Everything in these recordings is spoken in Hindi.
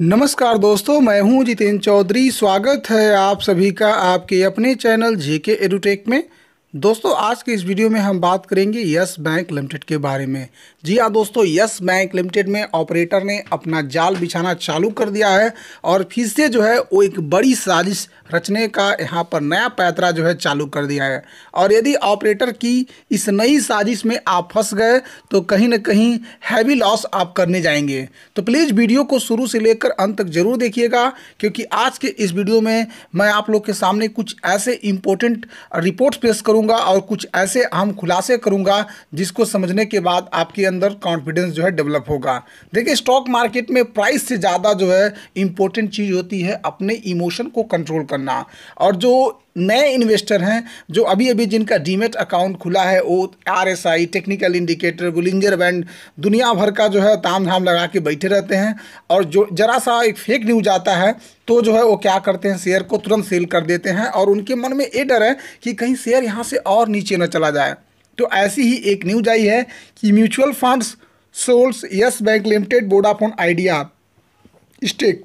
नमस्कार दोस्तों मैं हूं जितेंद्र चौधरी स्वागत है आप सभी का आपके अपने चैनल जेके एडुटेक में दोस्तों आज के इस वीडियो में हम बात करेंगे यस बैंक लिमिटेड के बारे में जी हाँ दोस्तों यस बैंक लिमिटेड में ऑपरेटर ने अपना जाल बिछाना चालू कर दिया है और फिर से जो है वो एक बड़ी साजिश रचने का यहाँ पर नया पैतरा जो है चालू कर दिया है और यदि ऑपरेटर की इस नई साजिश में आप फंस गए तो कहीं ना कहीं हैवी लॉस आप करने जाएंगे तो प्लीज़ वीडियो को शुरू से लेकर अंत तक जरूर देखिएगा क्योंकि आज के इस वीडियो में मैं आप लोग के सामने कुछ ऐसे इम्पोर्टेंट रिपोर्ट्स पेश करूँगा करूंगा और कुछ ऐसे अहम खुलासे करूंगा जिसको समझने के बाद आपके अंदर कॉन्फिडेंस जो है डेवलप होगा देखिए स्टॉक मार्केट में प्राइस से ज़्यादा जो है इम्पोर्टेंट चीज़ होती है अपने इमोशन को कंट्रोल करना और जो नए इन्वेस्टर हैं जो अभी अभी जिनका डीमेट अकाउंट खुला है वो R S I technical indicator Bollinger band दुनिया भर का जो है ताम झाम लगा के बैठे रहते हैं और जो जरा सा एक फेक न्यूज आता है तो जो है वो क्या करते हैं शेयर को तुरंत सेल कर देते हैं और उनके मन में ये डर है कि कहीं शेयर यहाँ से और नीचे न चला जाए तो ऐसी ही एक न्यूज आई है कि म्यूचुअल फंड्स सोल्स Yes Bank Limited Vodafone Idea stake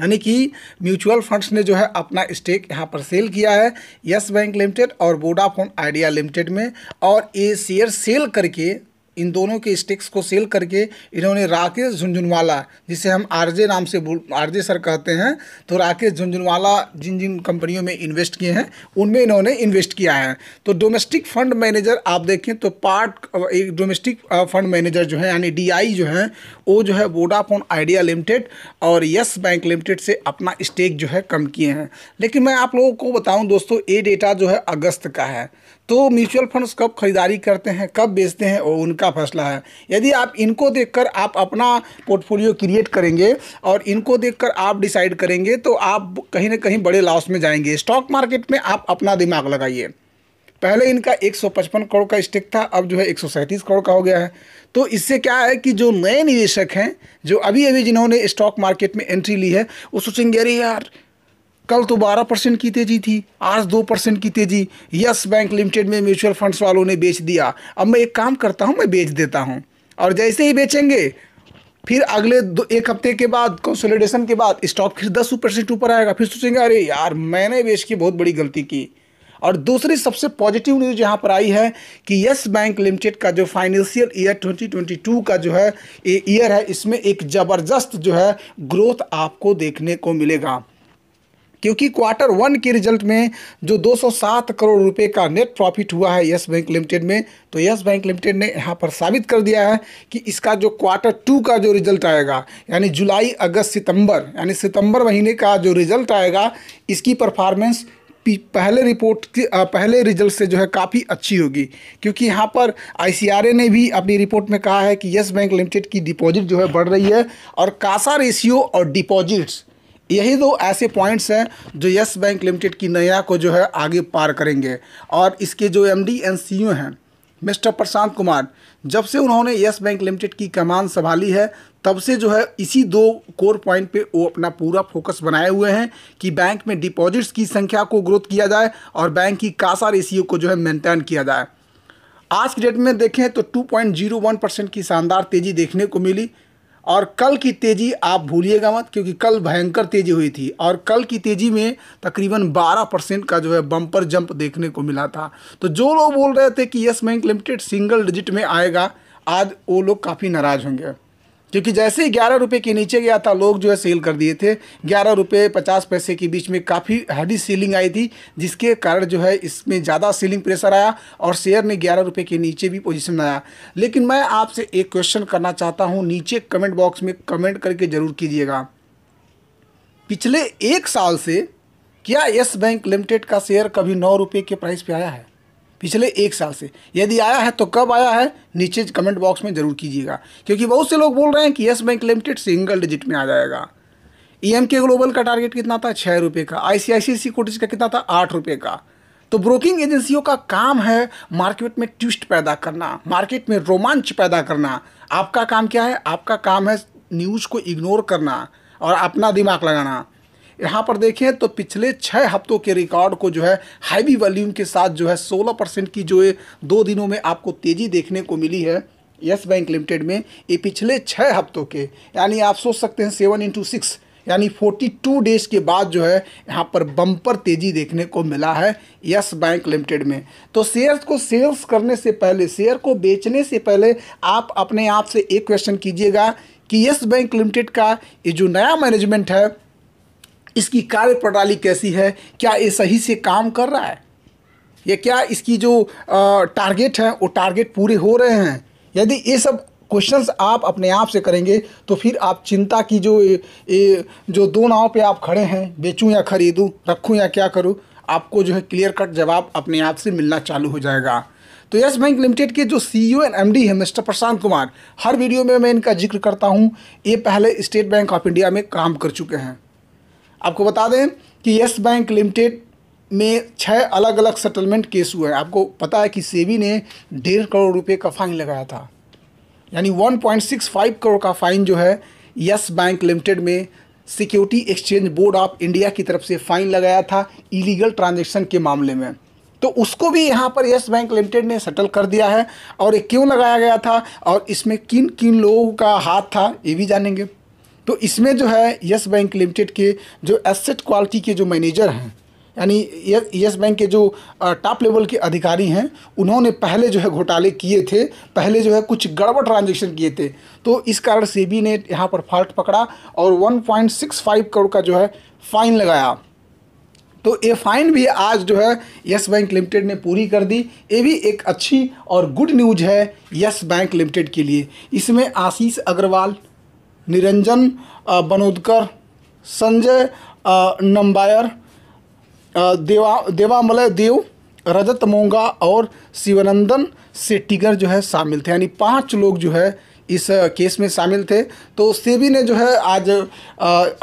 यानी कि म्यूचुअल फंड्स ने जो है अपना स्टेक यहाँ पर सेल किया है यस बैंक लिमिटेड और वोडाफोन आइडिया लिमिटेड में और ये शेयर सेल करके इन दोनों के स्टेक्स को सेल करके इन्होंने राकेश झुंझुनवाला जिसे हम आरजे नाम से आरजे सर कहते हैं तो राकेश झुंझुनवाला जिन जिन कंपनियों में इन्वेस्ट किए हैं उनमें इन्होंने इन्वेस्ट किया है तो डोमेस्टिक फंड मैनेजर आप देखें तो पार्ट एक डोमेस्टिक फंड मैनेजर जो है यानी डी जो है वो जो है वोडाफोन आइडिया लिमिटेड और यस बैंक लिमिटेड से अपना स्टेक जो है कम किए हैं लेकिन मैं आप लोगों को बताऊँ दोस्तों ये डेटा जो है अगस्त का है तो म्यूचुअल फंड्स कब खरीदारी करते हैं कब बेचते हैं वो उनका फैसला है यदि आप इनको देखकर आप अपना पोर्टफोलियो क्रिएट करेंगे और इनको देखकर आप डिसाइड करेंगे तो आप कहीं ना कहीं बड़े लॉस में जाएंगे स्टॉक मार्केट में आप अपना दिमाग लगाइए पहले इनका 155 करोड़ का स्टेक था अब जो है एक करोड़ का हो गया है तो इससे क्या है कि जो नए निवेशक हैं जो अभी अभी जिन्होंने स्टॉक मार्केट में एंट्री ली है वो सोचेंगे अरे यार कल तो 12 परसेंट की तेजी थी आज 2 परसेंट की तेजी यस बैंक लिमिटेड में म्यूचुअल फंड्स वालों ने बेच दिया अब मैं एक काम करता हूँ मैं बेच देता हूँ और जैसे ही बेचेंगे फिर अगले दो एक हफ्ते के बाद कंसोलिडेशन के बाद स्टॉक फिर दस परसेंट ऊपर आएगा फिर सोचेंगे अरे यार मैंने बेच की बहुत बड़ी गलती की और दूसरी सबसे पॉजिटिव न्यूज़ यहाँ पर आई है कि यस बैंक लिमिटेड का जो फाइनेंशियल ईयर 2022 का जो है ईयर है इसमें एक ज़बरदस्त जो है ग्रोथ आपको देखने को मिलेगा क्योंकि क्वार्टर वन के रिजल्ट में जो 207 करोड़ रुपए का नेट प्रॉफिट हुआ है यस बैंक लिमिटेड में तो यस बैंक लिमिटेड ने यहाँ पर साबित कर दिया है कि इसका जो क्वार्टर टू का जो रिजल्ट आएगा यानी जुलाई अगस्त सितंबर यानी सितंबर महीने का जो रिजल्ट आएगा इसकी परफॉर्मेंस पहले रिपोर्ट पहले रिजल्ट से जो है काफ़ी अच्छी होगी क्योंकि यहाँ पर आई ने भी अपनी रिपोर्ट में कहा है कि यस बैंक लिमिटेड की डिपॉजिट जो है बढ़ रही है और कासा रेशियो और डिपॉजिट्स यही दो ऐसे पॉइंट्स हैं जो यस बैंक लिमिटेड की नया को जो है आगे पार करेंगे और इसके जो एम डी एंड सी हैं मिस्टर प्रशांत कुमार जब से उन्होंने यस बैंक लिमिटेड की कमान संभाली है तब से जो है इसी दो कोर पॉइंट पे वो अपना पूरा फोकस बनाए हुए हैं कि बैंक में डिपॉजिट्स की संख्या को ग्रोथ किया जाए और बैंक की कासा रेशियो को जो है मेंटेन किया जाए आज की डेट में देखें तो 2.01 परसेंट की शानदार तेज़ी देखने को मिली और कल की तेज़ी आप भूलिएगा मत क्योंकि कल भयंकर तेज़ी हुई थी और कल की तेज़ी में तकरीबन 12 परसेंट का जो है बम्पर जंप देखने को मिला था तो जो लोग बोल रहे थे कि Yes Bank Limited single digit में आएगा आज वो लोग काफ़ी नाराज़ होंगे क्योंकि जैसे ही ग्यारह रुपये के नीचे गया था लोग जो है सेल कर दिए थे ग्यारह रुपये पचास पैसे के बीच में काफ़ी हैवी सीलिंग आई थी जिसके कारण जो है इसमें ज़्यादा सीलिंग प्रेशर आया और शेयर ने ग्यारह रुपये के नीचे भी पोजीशन आया लेकिन मैं आपसे एक क्वेश्चन करना चाहता हूँ नीचे कमेंट बॉक्स में कमेंट करके ज़रूर कीजिएगा पिछले एक साल से क्या येस बैंक लिमिटेड का शेयर कभी नौ रुपये के प्राइस पर आया है पिछले एक साल से यदि आया है तो कब आया है नीचे कमेंट बॉक्स में ज़रूर कीजिएगा क्योंकि बहुत से लोग बोल रहे हैं कि Yes Bank Limited single digit में आ जाएगा ई एम के ग्लोबल का टारगेट कितना था छः रुपये का आई सी आई सी सिक्योरिटीज़ का कितना था आठ रुपये का तो ब्रोकिंग एजेंसियों का काम है मार्केट में ट्विस्ट पैदा करना मार्केट में रोमांच पैदा करना आपका काम क्या है आपका काम है न्यूज़ को इग्नोर करना और अपना दिमाग लगाना यहाँ पर देखें तो पिछले छः हफ्तों के रिकॉर्ड को जो है हाईवी वॉल्यूम के साथ जो है सोलह परसेंट की जो है दो दिनों में आपको तेज़ी देखने को मिली है यस बैंक लिमिटेड में ये पिछले छः हफ्तों के यानी आप सोच सकते हैं सेवन इंटू सिक्स यानी फोर्टी टू डेज के बाद जो है यहाँ पर बम्पर तेज़ी देखने को मिला है यस बैंक लिमिटेड में तो शेयर्स को सेल्स करने से पहले शेयर को बेचने से पहले आप अपने आप से एक क्वेश्चन कीजिएगा कि यस बैंक लिमिटेड का ये जो नया मैनेजमेंट है इसकी कार्य प्रणाली कैसी है क्या ये सही से काम कर रहा है या क्या इसकी जो टारगेट है वो टारगेट पूरे हो रहे हैं यदि ये सब क्वेश्चंस आप अपने आप से करेंगे तो फिर आप चिंता की जो ये जो दो नाव पे आप खड़े हैं बेचूं या ख़रीदूं रखूं या क्या करूं आपको जो है क्लियर कट जवाब अपने आप से मिलना चालू हो जाएगा तो यस बैंक लिमिटेड के जो सीईओ e एंड एमडी है मिस्टर प्रशांत कुमार हर वीडियो में मैं इनका जिक्र करता हूँ ये पहले स्टेट बैंक ऑफ इंडिया में काम कर चुके हैं आपको बता दें कि येस बैंक लिमिटेड में छः अलग अलग सेटलमेंट केस हुए हैं आपको पता है कि सेबी ने डेढ़ करोड़ रुपए का फाइन लगाया था यानी 1.65 करोड़ का फाइन जो है यस बैंक लिमिटेड में Security Exchange Board of India की तरफ से फाइन लगाया था इलीगल ट्रांजेक्शन के मामले में तो उसको भी यहाँ पर यस बैंक लिमिटेड ने सेटल कर दिया है और ये क्यों लगाया गया था और इसमें किन किन लोगों का हाथ था ये भी जानेंगे तो इसमें जो है यस बैंक लिमिटेड के जो एसेट क्वालिटी के जो मैनेजर हैं यानी यस बैंक के जो टॉप लेवल के अधिकारी हैं उन्होंने पहले जो है घोटाले किए थे पहले जो है कुछ गड़बड़ ट्रांजेक्शन किए थे तो इस कारण सेबी ने यहाँ पर फॉल्ट पकड़ा और 1.65 करोड़ का जो है फाइन लगाया तो ये फाइन भी आज जो है यस बैंक लिमिटेड ने पूरी कर दी ये भी एक अच्छी और गुड न्यूज है यस बैंक लिमिटेड के लिए इसमें आशीष अग्रवाल निरंजन बनोदकर संजय नंबायर देवा देवामलय देव रजत मोंगा और शिवानंदन सेट्टीगर जो है शामिल थे यानी पांच लोग जो है इस केस में शामिल थे तो सेबी ने जो है आज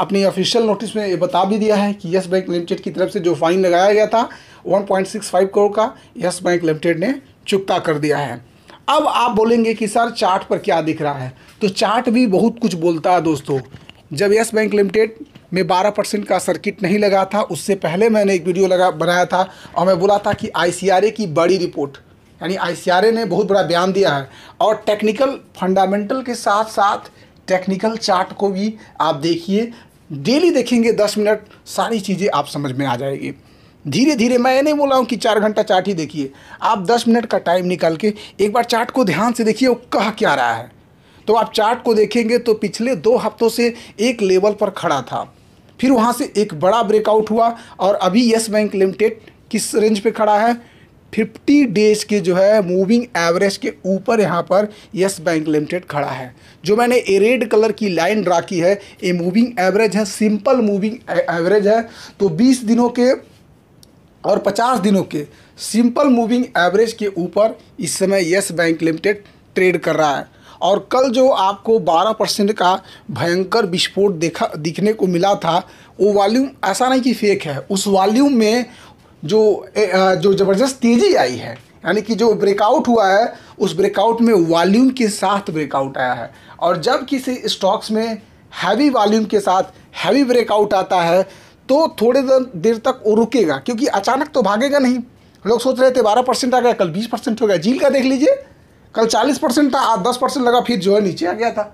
अपनी ऑफिशियल नोटिस में ये बता भी दिया है कि यस बैंक लिमिटेड की तरफ से जो फाइन लगाया गया था 1.65 करोड़ का यस बैंक लिमिटेड ने चुकता कर दिया है अब आप बोलेंगे कि सर चार्ट पर क्या दिख रहा है तो चार्ट भी बहुत कुछ बोलता है दोस्तों जब यस बैंक लिमिटेड में 12 परसेंट का सर्किट नहीं लगा था उससे पहले मैंने एक वीडियो लगा बनाया था और मैं बोला था कि आई की बड़ी रिपोर्ट यानी आई ने बहुत बड़ा बयान दिया है और टेक्निकल फंडामेंटल के साथ साथ टेक्निकल चार्ट को भी आप देखिए डेली देखेंगे दस मिनट सारी चीज़ें आप समझ में आ जाएगी धीरे धीरे मैं ये नहीं बोला हूँ कि चार घंटा चाट ही देखिए आप दस मिनट का टाइम निकाल के एक बार चाट को ध्यान से देखिए वो कह क्या रहा है तो आप चार्ट को देखेंगे तो पिछले दो हफ्तों से एक लेवल पर खड़ा था फिर वहाँ से एक बड़ा ब्रेकआउट हुआ और अभी यस बैंक लिमिटेड किस रेंज पे खड़ा है 50 डेज के जो है मूविंग एवरेज के ऊपर यहाँ पर यस बैंक लिमिटेड खड़ा है जो मैंने ए रेड कलर की लाइन ड्रा की है ये मूविंग एवरेज है सिंपल मूविंग एवरेज है तो 20 दिनों के और 50 दिनों के सिंपल मूविंग एवरेज के ऊपर इस समय येस बैंक लिमिटेड ट्रेड कर रहा है और कल जो आपको 12 परसेंट का भयंकर विस्फोट देखा दिखने को मिला था वो वॉल्यूम ऐसा नहीं कि फेक है उस वॉल्यूम में जो जो ज़बरदस्त तेज़ी आई है यानी कि जो ब्रेकआउट हुआ है उस ब्रेकआउट में वॉल्यूम के साथ ब्रेकआउट आया है और जब किसी स्टॉक्स में हैवी वॉल्यूम के साथ हैवी ब्रेकआउट आता है तो थोड़े देर तक वो रुकेगा क्योंकि अचानक तो भागेगा नहीं लोग सोच रहे थे बारह परसेंट आ गया कल बीस परसेंट हो गया झील का देख लीजिए कल चालीस परसेंट था आज दस परसेंट लगा फिर जो है नीचे आ गया था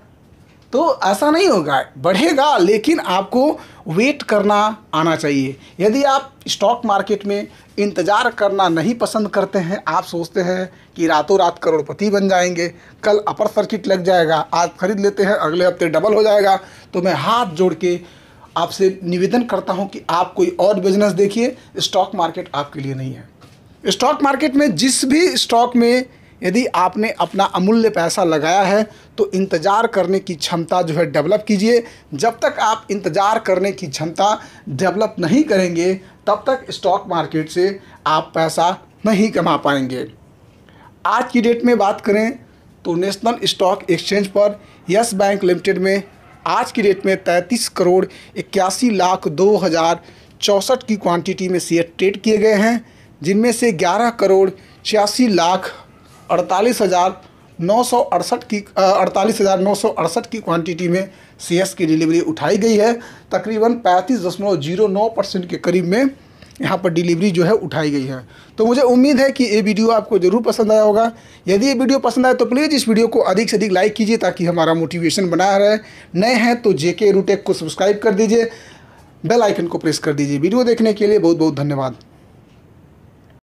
तो ऐसा नहीं होगा बढ़ेगा लेकिन आपको वेट करना आना चाहिए यदि आप स्टॉक मार्केट में इंतज़ार करना नहीं पसंद करते हैं आप सोचते हैं कि रातों रात करोड़पति बन जाएंगे कल अपर सर्किट लग जाएगा आज खरीद लेते हैं अगले हफ्ते डबल हो जाएगा तो मैं हाथ जोड़ के आपसे निवेदन करता हूं कि आप कोई और बिजनेस देखिए स्टॉक मार्केट आपके लिए नहीं है स्टॉक मार्केट में जिस भी स्टॉक में यदि आपने अपना अमूल्य पैसा लगाया है तो इंतज़ार करने की क्षमता जो है डेवलप कीजिए जब तक आप इंतज़ार करने की क्षमता डेवलप नहीं करेंगे तब तक स्टॉक मार्केट से आप पैसा नहीं कमा पाएंगे आज की डेट में बात करें तो नेशनल स्टॉक एक्सचेंज पर यस बैंक लिमिटेड में आज की डेट में तैंतीस करोड़ इक्यासी लाख दो हज़ार चौंसठ की क्वांटिटी में शेयर ट्रेड किए गए हैं जिनमें से ग्यारह करोड़ छियासी लाख अड़तालीस हज़ार नौ सौ अड़सठ की अड़तालीस हज़ार नौ सौ अड़सठ की क्वांटिटी में शेयर्स की डिलीवरी उठाई गई है तकरीबन पैंतीस दशमलव जीरो नौ परसेंट के करीब में यहाँ पर डिलीवरी जो है उठाई गई है तो मुझे उम्मीद है कि ये वीडियो आपको ज़रूर पसंद आया होगा यदि ये वीडियो पसंद आए तो प्लीज़ इस वीडियो को अधिक से अधिक लाइक कीजिए ताकि हमारा मोटिवेशन बना रहे नए हैं तो जे के रूटेक को सब्सक्राइब कर दीजिए बेल आइकन को प्रेस कर दीजिए वीडियो देखने के लिए बहुत बहुत धन्यवाद